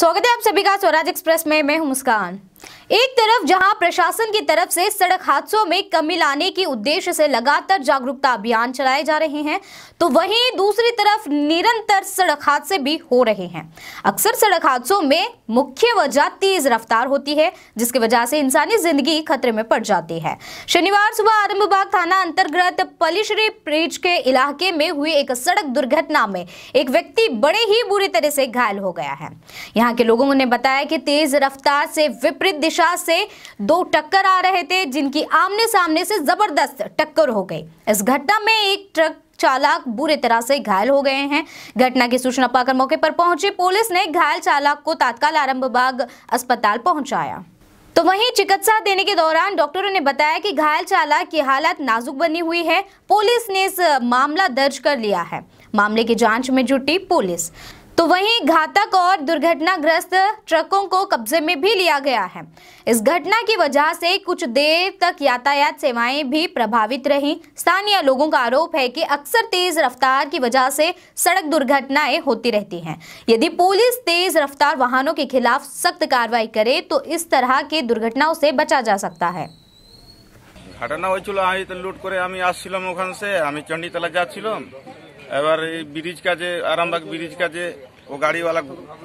स्वागत है आप सभी का स्वराज एक्सप्रेस में मैं हूं मुस्कान एक तरफ जहां प्रशासन की तरफ से सड़क हादसों में कमी लाने के उद्देश्य से लगातार जागरूकता अभियान चलाए जा रहे हैं तो वहीं दूसरी तरफ निरंतर सड़क हादसे भी हो रहे हैं अक्सर सड़क हादसों में मुख्य वजह तेज रफ्तार होती है जिसकी वजह से इंसानी जिंदगी खतरे में पड़ जाती है शनिवार सुबह आरम्भबाग थाना अंतर्गत पलिश्री ब्रिज के इलाके में हुई एक सड़क दुर्घटना में एक व्यक्ति बड़े ही बुरी तरह से घायल हो गया है यहाँ के लोगों ने बताया कि तेज रफ्तार से विपरीत विपरीत दिशा से दो टक्कर आ रहे थे जिनकी आमने सामने से जबरदस्त टक्कर हो गई इस घटना में एक ट्रक चालक बुरे तरह से घायल हो गए हैं घटना की सूचना पाकर मौके पर पहुंची पुलिस ने घायल चालक को तत्काल आरंभ बाग अस्पताल पहुंचाया तो वहीं चिकित्सा देने के दौरान डॉक्टरों ने बताया कि घायल चालक की हालत नाजुक बनी हुई है पुलिस ने इस मामला दर्ज कर लिया है मामले की जांच में जुटी पुलिस तो वहीं घातक और दुर्घटनाग्रस्त ट्रकों को कब्जे में भी लिया गया है इस घटना की वजह से कुछ देर तक यातायात सेवाएं भी प्रभावित रही स्थानीय लोगों का आरोप है कि अक्सर तेज रफ्तार की वजह से सड़क दुर्घटनाएं होती रहती हैं यदि पुलिस तेज रफ्तार वाहनों के खिलाफ सख्त कार्रवाई करे तो इस तरह के दुर्घटनाओं से बचा जा सकता है घटना হয়েছিল আমি লুট করে जा এবার এই ব্রিজ কাজে আরামবাগ ব্রিজ কাজে ও গাড়িওয়ালা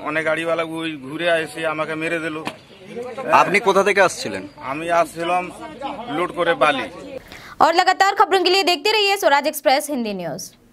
অনেক গাড়িওয়ালা ওই ঘুরে এসে আমাকে মেরে দিল আপনি কোথা থেকে আসছিলেন আমি আসছিলাম লুট করে বালি और लगातार खबरों के लिए देखते रहिए स्वराज एक्सप्रेस हिंदी न्यूज़